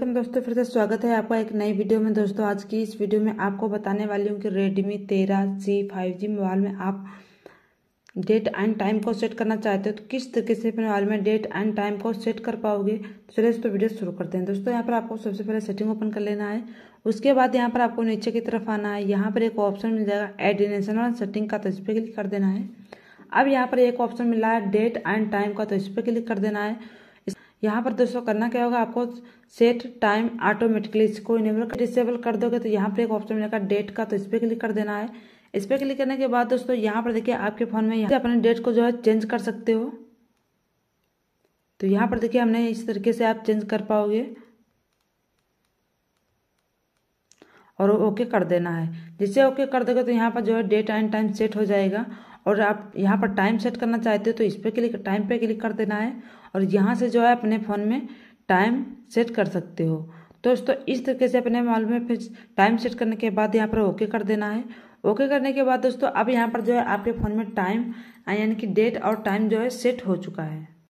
welcome दोस्तों फिर से स्वागत है आपका एक नई वीडियो में दोस्तों आज की इस वीडियो में आपको बताने वाली हूँ कि रेडमी तेरह जी फाइव जी मोबाइल में आप डेट एंड टाइम को सेट करना चाहते हो तो किस तरीके से अपने मोबाइल में डेट एंड टाइम को सेट कर पाओगे तो चलिए दोस्तों वीडियो शुरू करते हैं दोस्तों यहाँ पर आपको सबसे पहले सेटिंग ओपन कर लेना है उसके बाद यहाँ पर आपको नीचे की तरफ आना है यहाँ पर एक ऑप्शन मिल जाएगा एडिनेशन और सेटिंग का तो इस पर क्लिक कर देना है अब यहाँ पर एक ऑप्शन मिला है डेट एंड टाइम का तो इस पर क्लिक कर देना है यहाँ पर दोस्तों करना क्या होगा आपको सेट टाइम ऑटोमेटिकली इसको इनेबल कर डिसेबल कर दोगे तो यहाँ पर एक ऑप्शन मिलेगा डेट का तो इस पर क्लिक कर देना है इस पर क्लिक करने के बाद दोस्तों यहाँ पर देखिए आपके फ़ोन में यहाँ अपने डेट को जो है चेंज कर सकते हो तो यहाँ पर देखिए हमने इस तरीके से आप चेंज कर पाओगे और ओके कर देना है जिसे ओके कर दोगे तो यहाँ पर जो है डेट एंड टाइम सेट हो जाएगा और आप यहाँ पर टाइम सेट करना चाहते हो तो इस पर क्लिक टाइम पे क्लिक कर देना है और यहाँ से जो है अपने फ़ोन में टाइम सेट कर सकते हो तो दोस्तों इस तरीके से अपने मॉल में फिर टाइम सेट करने के बाद यहाँ पर ओके कर देना है ओके करने के बाद दोस्तों अब यहाँ पर जो है आपके फ़ोन में टाइम यानी कि डेट और टाइम जो है सेट हो चुका है